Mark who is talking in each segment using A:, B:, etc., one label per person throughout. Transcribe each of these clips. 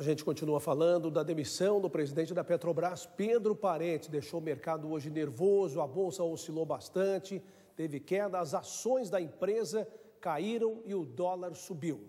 A: A gente continua falando da demissão do presidente da Petrobras, Pedro Parente. Deixou o mercado hoje nervoso, a bolsa oscilou bastante, teve queda, as ações da empresa caíram e o dólar subiu.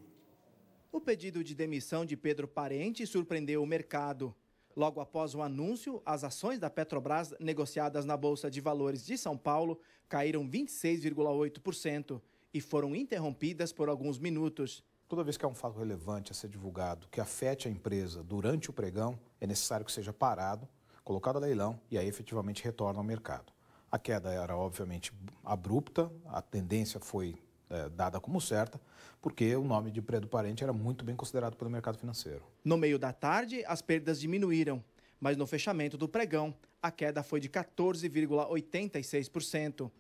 A: O pedido de demissão de Pedro Parente surpreendeu o mercado. Logo após o anúncio, as ações da Petrobras negociadas na Bolsa de Valores de São Paulo caíram 26,8%
B: e foram interrompidas por alguns minutos. Toda vez que há um fato relevante a ser divulgado que afete a empresa durante o pregão, é necessário que seja parado, colocado a leilão e aí efetivamente retorna ao mercado. A queda era obviamente abrupta, a tendência foi é, dada como certa, porque o nome de Predo Parente era muito bem considerado pelo mercado financeiro. No
A: meio da tarde, as perdas
B: diminuíram, mas no fechamento do pregão, a queda foi
A: de 14,86%.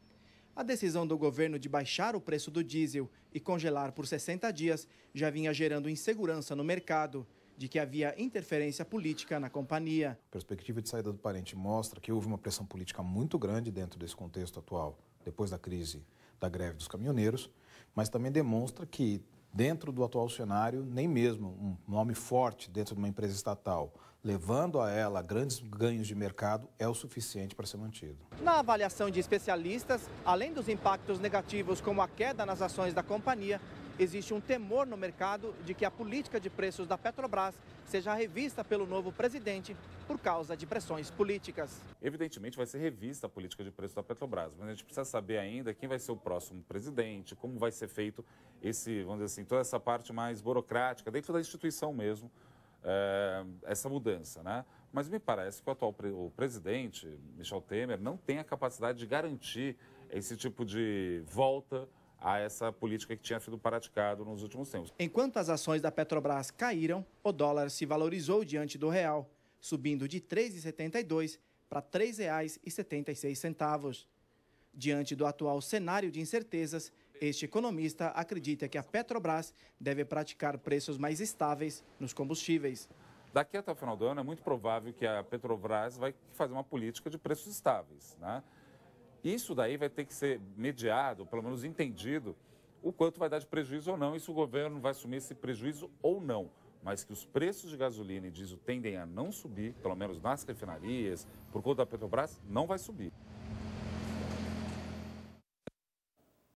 A: A decisão do governo de baixar o preço do diesel e congelar por 60 dias já vinha gerando insegurança no mercado, de que havia interferência política na companhia.
B: A perspectiva de saída do parente mostra que houve uma pressão política muito grande dentro desse contexto atual, depois da crise da greve dos caminhoneiros, mas também demonstra que dentro do atual cenário, nem mesmo um nome forte dentro de uma empresa estatal, levando a ela grandes ganhos de mercado, é o suficiente para ser mantido.
A: Na avaliação de especialistas, além dos impactos negativos como a queda nas ações da companhia, existe um temor no mercado de que a política de preços da Petrobras
C: seja revista pelo novo presidente por causa de pressões políticas. Evidentemente vai ser revista a política de preços da Petrobras, mas a gente precisa saber ainda quem vai ser o próximo presidente, como vai ser feito esse, vamos dizer assim, toda essa parte mais burocrática dentro da instituição mesmo eh, essa mudança, né? Mas me parece que o atual o presidente, Michel Temer, não tem a capacidade de garantir esse tipo de volta a essa política que tinha sido praticada nos últimos tempos.
A: Enquanto as ações da Petrobras caíram, o dólar se valorizou diante do real, subindo de 3,72 para R$ 3,76. Diante do atual cenário de incertezas, este economista acredita que a Petrobras deve praticar preços mais estáveis nos
C: combustíveis. Daqui até o final do ano, é muito provável que a Petrobras vai fazer uma política de preços estáveis. Né? Isso daí vai ter que ser mediado, pelo menos entendido, o quanto vai dar de prejuízo ou não, e se o governo vai assumir esse prejuízo ou não. Mas que os preços de gasolina e diesel tendem a não subir, pelo menos nas refinarias, por conta da Petrobras, não vai subir.